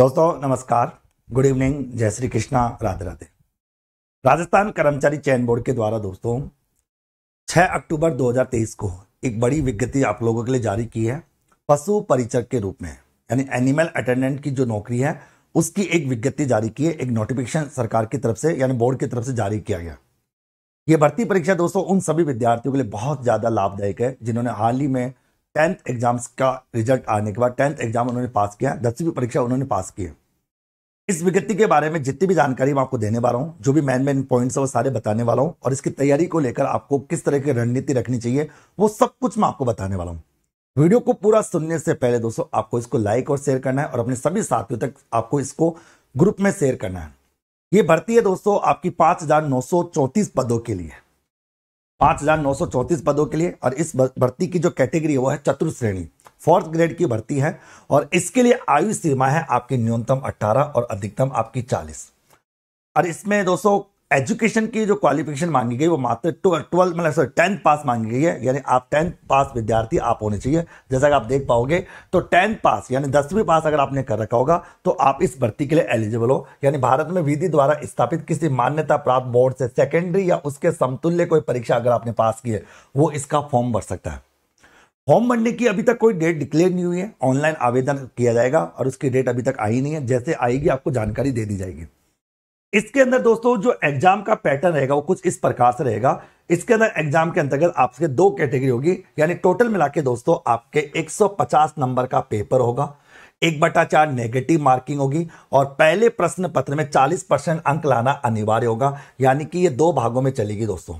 दोस्तों नमस्कार good evening जय श्री कृष्णा राधे राधे राजस्थान कर्मचारी चयन बोर्ड के द्वारा दोस्तों 6 अक्टूबर 2023 को एक बड़ी विज्ञप्ति आप लोगों के लिए जारी की है पशु परिचर के रूप में यानी एनिमल अटेंडेंट की जो नौकरी है उसकी एक विज्ञप्ति जारी की है एक नोटिफिकेशन सरकार की तरफ से यानी बोर्ड की तरफ से जारी किया गया ये भर्ती परीक्षा दोस्तों उन सभी विद्यार्थियों के लिए बहुत ज़्यादा लाभदायक है जिन्होंने हाल ही में टेंथ एग्जाम्स का रिजल्ट आने के बाद टेंथ एग्जाम उन्होंने पास किया दसवीं परीक्षा उन्होंने पास की है इस विज्ञप्ति के बारे में जितनी भी जानकारी मैं आपको देने वाला हूँ जो भी मैन मैन पॉइंट्स है वो सारे बताने वाला हूँ और इसकी तैयारी को लेकर आपको किस तरह की रणनीति रखनी चाहिए वो सब कुछ मैं आपको बताने वाला हूँ वीडियो को पूरा सुनने से पहले दोस्तों आपको इसको लाइक और शेयर करना है और अपने सभी साथियों तक आपको इसको ग्रुप में शेयर करना है ये भर्ती है दोस्तों आपकी पांच पदों के लिए 5,934 नौ सौ पदों के लिए और इस भर्ती की जो कैटेगरी है वो है चतुर्थ श्रेणी फोर्थ ग्रेड की भर्ती है और इसके लिए आयु सीमा है आपकी न्यूनतम 18 और अधिकतम आपकी 40 और इसमें दोस्तों एजुकेशन की जो क्वालिफिकेशन मांगी गई वो मात्र ट्वेल्थ मतलब सॉरी टेंथ पास मांगी गई है यानी आप टेंथ पास विद्यार्थी आप होने चाहिए जैसा कि आप देख पाओगे तो टेंथ पास यानी दसवीं पास अगर आपने कर रखा होगा तो आप इस भर्ती के लिए एलिजिबल हो यानी भारत में विधि द्वारा स्थापित किसी मान्यता प्राप्त बोर्ड से सेकेंडरी या उसके समतुल्य कोई परीक्षा अगर आपने पास की है वो इसका फॉर्म भर सकता है फॉर्म भरने की अभी तक कोई डेट डिक्लेयर नहीं हुई है ऑनलाइन आवेदन किया जाएगा और उसकी डेट अभी तक आई नहीं है जैसे आएगी आपको जानकारी दे दी जाएगी इसके अंदर दोस्तों जो एग्जाम का पैटर्न रहेगा वो कुछ इस प्रकार से रहेगा इसके अंदर एग्जाम के अंतर्गत आपके दो कैटेगरी होगी यानी टोटल मिला के दोस्तों आपके 150 नंबर का पेपर होगा एक बटा चार नेगेटिव मार्किंग होगी और पहले प्रश्न पत्र में 40 परसेंट अंक लाना अनिवार्य होगा यानी कि ये दो भागों में चलेगी दोस्तों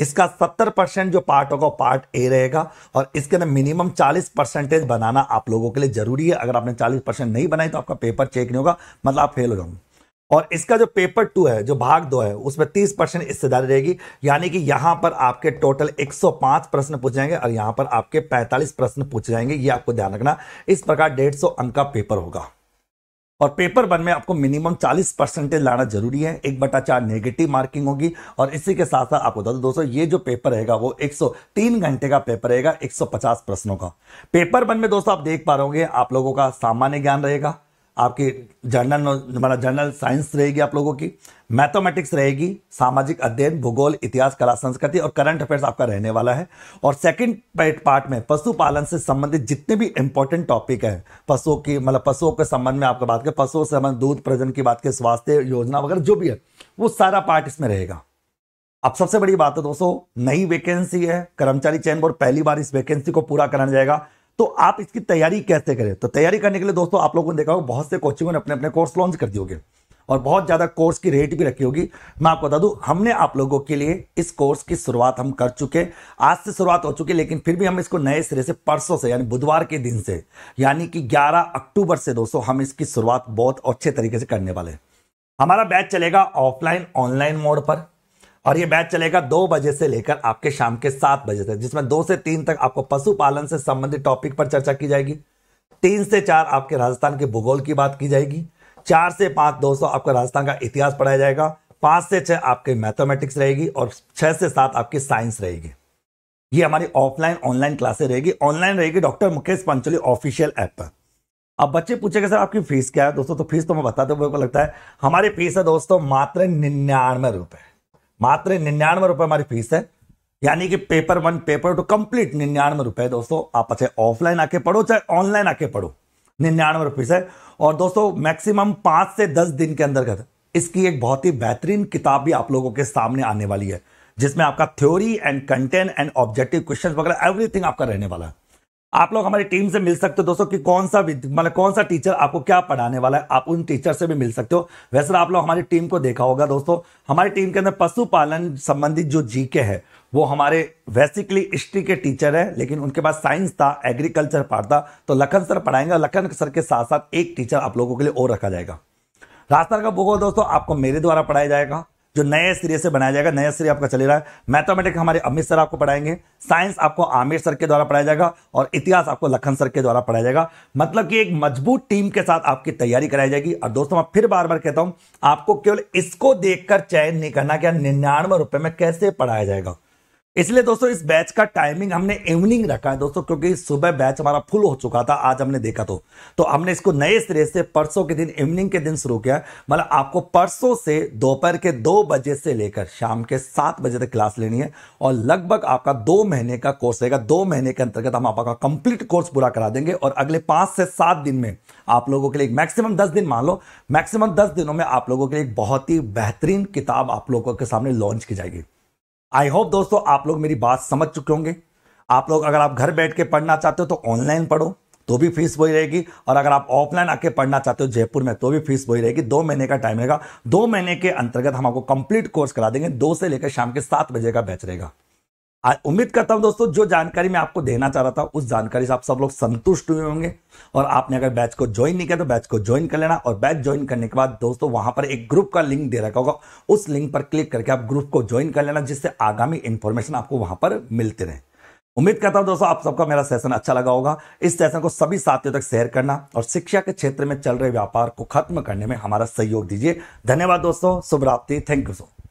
इसका 70 परसेंट जो पार्ट होगा वो पार्ट ए रहेगा और इसके अंदर मिनिमम 40 परसेंटेज बनाना आप लोगों के लिए जरूरी है अगर आपने 40 परसेंट नहीं बनाई तो आपका पेपर चेक नहीं होगा मतलब आप फेल हो जाऊंगे और इसका जो पेपर टू है जो भाग दो है उसमें तीस परसेंट हिस्सेदारी रहेगी यानी कि यहां पर आपके टोटल 105 प्रश्न पूछ जाएंगे और यहां पर आपके 45 प्रश्न पूछ जाएंगे ये आपको ध्यान रखना इस प्रकार डेढ़ सौ अंक का पेपर होगा और पेपर वन में आपको मिनिमम 40 परसेंटेज लाना जरूरी है एक बटा चार नेगेटिव मार्किंग होगी और इसी के साथ साथ आपको बता दो दोस्तों ये जो पेपर रहेगा वो 103 घंटे का पेपर रहेगा 150 प्रश्नों का पेपर वन में दोस्तों आप देख पा रहे आप लोगों का सामान्य ज्ञान रहेगा आपकी जर्नल मतलब जर्नल साइंस रहेगी आप लोगों की मैथमेटिक्स रहेगी सामाजिक अध्ययन भूगोल इतिहास कला संस्कृति और करंट अफेयर्स आपका रहने वाला है और सेकंड पार्ट में पशुपालन से संबंधित जितने भी इंपॉर्टेंट टॉपिक हैं पशुओं की मतलब पशुओं के संबंध में आपका बात करें पशुओं से संबंध दूध प्रजन की बात करें स्वास्थ्य योजना वगैरह जो भी है वो सारा पार्ट इसमें रहेगा अब सबसे बड़ी बात है दोस्तों नई वैकेंसी है कर्मचारी चयन बोर्ड पहली बार इस वैकेंसी को पूरा कराने जाएगा तो आप इसकी तैयारी कैसे करें तो तैयारी करने के लिए दोस्तों आप लोगों ने देखा होगा बहुत से कोचिंगों ने अपने अपने कोर्स लॉन्च कर दिए और बहुत ज़्यादा कोर्स की रेट भी रखी होगी मैं आपको बता दूं हमने आप लोगों के लिए इस कोर्स की शुरुआत हम कर चुके आज से शुरुआत हो चुकी है लेकिन फिर भी हम इसको नए सिरे से परसों से यानी बुधवार के दिन से यानी कि 11 अक्टूबर से दोस्तों हम इसकी शुरुआत बहुत अच्छे तरीके से करने वाले हमारा बैच चलेगा ऑफलाइन ऑनलाइन मोड पर और ये बैच चलेगा दो बजे से लेकर आपके शाम के सात बजे तक जिसमें दो से तीन तक आपको पशुपालन से संबंधित टॉपिक पर चर्चा की जाएगी तीन से चार आपके राजस्थान के भूगोल की बात की जाएगी चार से पांच दो सौ आपका राजस्थान का इतिहास पढ़ाया जाएगा पांच से छह आपके मैथमेटिक्स रहेगी और छह से सात आपकी साइंस रहेगी ये हमारी ऑफलाइन ऑनलाइन क्लासेस रहेगी ऑनलाइन रहेगी doctor Mukesh Pancholi official app पर अब बच्चे पूछेगा सर आपकी फीस क्या है दोस्तों तो फीस तो मैं बताते हुए लगता है हमारी फीस है दोस्तों मात्र निन्यानवे रुपये मात्र निन्यानवे रुपए हमारी फीस है यानी कि paper one paper two complete निन्यानवे रुपए दोस्तों आप अच्छे ऑफलाइन आके पढ़ो चाहे ऑनलाइन आके पढ़ो निन्यानवे रुपीस है और दोस्तों मैक्सिमम पांच से दस दिन के अंदर इसकी एक बहुत ही बेहतरीन किताब भी आप लोगों के सामने आने वाली है जिसमें आपका theory and content and objective question वगैरह एवरीथिंग आपका रहने वाला है आप लोग हमारी टीम से मिल सकते हो दोस्तों कि कौन सा मतलब कौन सा टीचर आपको क्या पढ़ाने वाला है आप उन टीचर से भी मिल सकते हो वैसे तो आप लोग हमारी टीम को देखा होगा दोस्तों हमारी टीम के अंदर पशुपालन संबंधित जो जीके है वो हमारे बेसिकली हिस्ट्री के टीचर हैं लेकिन उनके पास साइंस था एग्रीकल्चर पार्ट था तो लखन सर पढ़ाएंगे लखन सर के साथ साथ एक टीचर आप लोगों के लिए और रखा जाएगा रास्ता का भूगोल दोस्तों आपको मेरे द्वारा पढ़ाया जाएगा जो नए सिरे से बनाया जाएगा नया सिरे आपका चले रहा है मैथमेटिक्स हमारे अमित सर आपको पढ़ाएंगे साइंस आपको आमिर सर के द्वारा पढ़ाया जाएगा और इतिहास आपको लखन सर के द्वारा पढ़ाया जाएगा मतलब कि एक मजबूत टीम के साथ आपकी तैयारी कराई जाएगी और दोस्तों मैं फिर बार बार कहता हूं आपको केवल इसको देखकर चयन नहीं करना क्या निन्यानवे रुपए में कैसे पढ़ाया जाएगा इसलिए दोस्तों इस बैच का टाइमिंग हमने इवनिंग रखा है दोस्तों क्योंकि सुबह बैच हमारा फुल हो चुका था आज हमने देखा तो तो हमने इसको नए सिरे से परसों के दिन इवनिंग के दिन शुरू किया मतलब आपको परसों से दोपहर के दो बजे से लेकर शाम के सात बजे तक क्लास लेनी है और लगभग आपका दो महीने का कोर्स रहेगा दो महीने के अंतर्गत हम आपका कंप्लीट कोर्स पूरा करा देंगे और अगले पांच से सात दिन में आप लोगों के लिए मैक्सिमम दस दिन मान लो मैक्सिमम दस दिनों में आप लोगों के लिए एक बहुत ही बेहतरीन किताब आप लोगों के सामने लॉन्च की जाएगी आई होप दोस्तों आप लोग मेरी बात समझ चुके होंगे आप लोग अगर आप घर बैठ के पढ़ना चाहते हो तो ऑनलाइन पढ़ो तो भी फीस वही रहेगी और अगर आप ऑफलाइन आके पढ़ना चाहते हो जयपुर में तो भी फीस वही रहेगी दो महीने का टाइम रहेगा दो महीने के अंतर्गत हम आपको कंप्लीट कोर्स करा देंगे दो से लेकर शाम के सात बजे का बैच रहेगा उम्मीद करता हूं दोस्तों जो जानकारी मैं आपको देना चाह रहा था उस जानकारी से आप सब लोग संतुष्ट हुए होंगे और आपने अगर बैच को ज्वाइन नहीं किया तो बैच को ज्वाइन कर लेना और बैच ज्वाइन करने के बाद दोस्तों वहां पर एक ग्रुप का लिंक दे रखा होगा उस लिंक पर क्लिक करके आप ग्रुप को ज्वाइन कर लेना जिससे आगामी इन्फॉर्मेशन आपको वहां पर मिलते रहे उम्मीद करता हूं दोस्तों आप सबका मेरा सेशन अच्छा लगा होगा इस सेशन को सभी साथियों तक शेयर करना और शिक्षा के क्षेत्र में चल रहे व्यापार को खत्म करने में हमारा सहयोग दीजिए धन्यवाद दोस्तों शुभ रात्रि थैंक यू सो